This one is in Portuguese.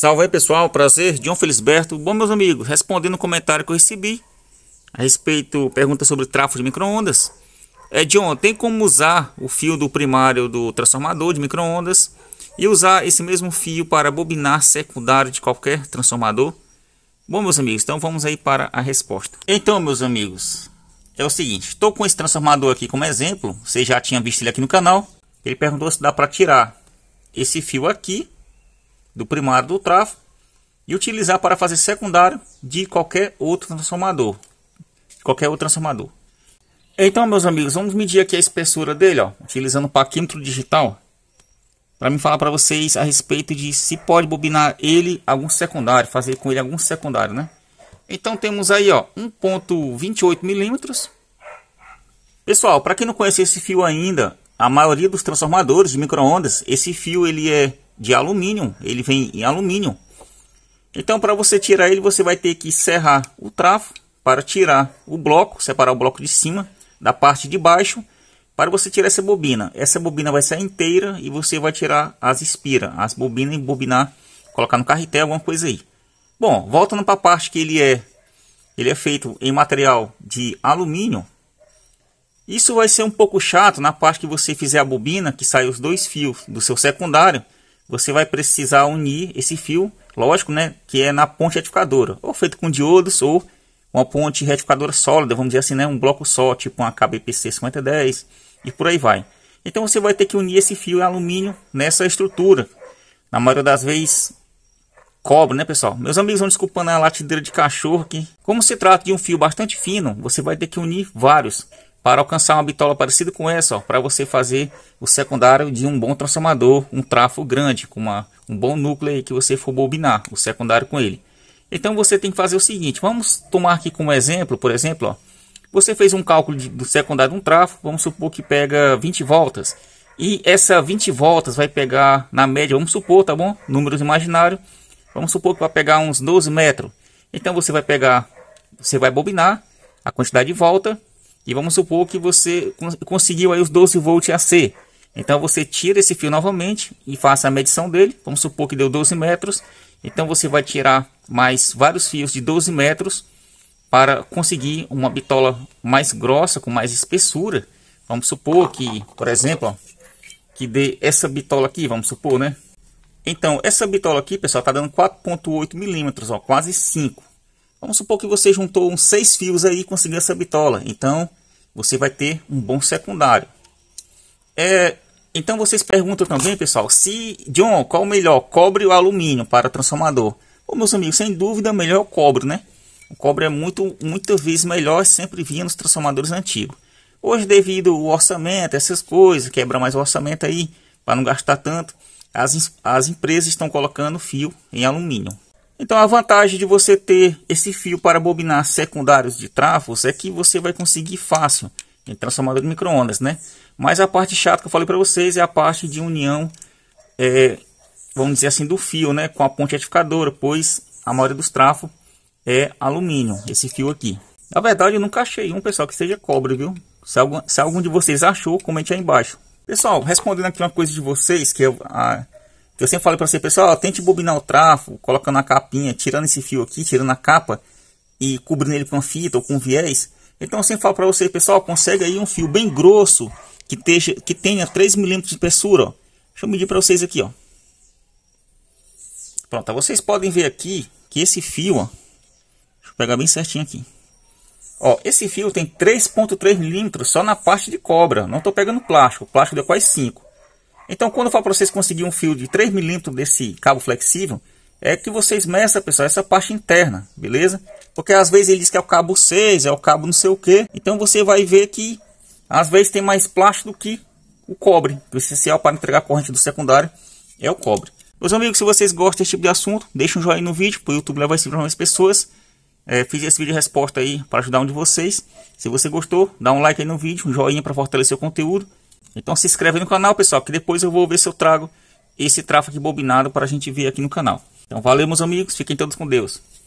Salve aí pessoal, prazer, John Felisberto. Bom meus amigos, respondendo o um comentário que eu recebi a respeito, pergunta sobre tráfego de microondas. É John, tem como usar o fio do primário do transformador de microondas e usar esse mesmo fio para bobinar secundário de qualquer transformador? Bom meus amigos, então vamos aí para a resposta. Então meus amigos, é o seguinte, estou com esse transformador aqui como exemplo, você já tinha visto ele aqui no canal. Ele perguntou se dá para tirar esse fio aqui do primário do tráfego e utilizar para fazer secundário de qualquer outro transformador. Qualquer outro transformador. Então, meus amigos, vamos medir aqui a espessura dele, ó, utilizando o paquímetro digital, para me falar para vocês a respeito de se pode bobinar ele algum secundário, fazer com ele algum secundário, né? Então temos aí, ó, 1.28 milímetros. Pessoal, para quem não conhece esse fio ainda, a maioria dos transformadores de microondas, esse fio ele é de alumínio. Ele vem em alumínio. Então, para você tirar ele, você vai ter que serrar o trafo para tirar o bloco, separar o bloco de cima da parte de baixo. Para você tirar essa bobina, essa bobina vai sair inteira e você vai tirar as espiras, as bobinas e bobinar, colocar no carretel, alguma coisa aí. Bom, voltando para a parte que ele é, ele é feito em material de alumínio. Isso vai ser um pouco chato na parte que você fizer a bobina, que sai os dois fios do seu secundário você vai precisar unir esse fio, lógico, né, que é na ponte retificadora, ou feito com diodos ou uma ponte retificadora sólida, vamos dizer assim, né, um bloco só, tipo uma KBPC 5010 e por aí vai. Então você vai ter que unir esse fio em alumínio nessa estrutura. Na maioria das vezes cobre, né, pessoal? Meus amigos vão desculpando a latideira de cachorro aqui. Como se trata de um fio bastante fino, você vai ter que unir vários para alcançar uma bitola parecida com essa, para você fazer o secundário de um bom transformador, um trafo grande, com uma, um bom núcleo que você for bobinar o secundário com ele. Então você tem que fazer o seguinte, vamos tomar aqui como exemplo, por exemplo, ó, você fez um cálculo de, do secundário de um trafo, vamos supor que pega 20 voltas, e essa 20 voltas vai pegar na média, vamos supor, tá bom? Números imaginários, vamos supor que vai pegar uns 12 metros. Então você vai pegar, você vai bobinar a quantidade de volta e vamos supor que você conseguiu aí os 12 volts AC. Então você tira esse fio novamente e faça a medição dele. Vamos supor que deu 12 metros. Então você vai tirar mais vários fios de 12 metros para conseguir uma bitola mais grossa, com mais espessura. Vamos supor que, por exemplo, ó, que dê essa bitola aqui, vamos supor, né? Então, essa bitola aqui, pessoal, está dando 4.8 milímetros, ó, quase 5. Vamos supor que você juntou uns 6 fios aí e conseguiu essa bitola. Então, você vai ter um bom secundário. É, então vocês perguntam também, pessoal, se John, qual o melhor, cobre ou alumínio para transformador? Ô, meus amigos, sem dúvida, melhor é cobre, né? O cobre é muito, muitas vezes melhor, sempre vinha nos transformadores antigos. Hoje, devido ao orçamento, essas coisas, quebra mais o orçamento aí, para não gastar tanto, as, as empresas estão colocando fio em alumínio. Então a vantagem de você ter esse fio para bobinar secundários de trafos é que você vai conseguir fácil em transformador de microondas, né? Mas a parte chata que eu falei para vocês é a parte de união, é, vamos dizer assim, do fio, né? Com a ponte retificadora, pois a maioria dos trafos é alumínio, esse fio aqui. Na verdade, eu nunca achei um, pessoal, que seja cobre, viu? Se algum, se algum de vocês achou, comente aí embaixo. Pessoal, respondendo aqui uma coisa de vocês, que eu, é a, eu sempre falo para você, pessoal, tente bobinar o trafo, colocando a capinha, tirando esse fio aqui, tirando a capa e cobrindo ele com uma fita ou com viés. Então eu sempre falo para você, pessoal, consegue aí um fio bem grosso que, teja, que tenha 3 milímetros de espessura. Ó. Deixa eu medir para vocês aqui. ó. Pronto, vocês podem ver aqui que esse fio, ó, deixa eu pegar bem certinho aqui. Ó, esse fio tem 3.3 milímetros só na parte de cobra. Não estou pegando plástico, o plástico deu quase 5. Então, quando eu falo para vocês conseguir um fio de 3 milímetros desse cabo flexível, é que vocês meçam, pessoal, essa parte interna, beleza? Porque às vezes ele diz que é o cabo 6, é o cabo não sei o que. Então, você vai ver que às vezes tem mais plástico do que o cobre. O essencial para entregar a corrente do secundário é o cobre. Meus amigos, se vocês gostam desse tipo de assunto, deixa um joinha no vídeo, para o YouTube levar esse vídeo para mais pessoas. É, fiz esse vídeo de resposta aí para ajudar um de vocês. Se você gostou, dá um like aí no vídeo, um joinha para fortalecer o conteúdo. Então se inscreve no canal, pessoal, que depois eu vou ver se eu trago esse tráfego aqui bobinado para a gente ver aqui no canal. Então valeu, meus amigos. Fiquem todos com Deus.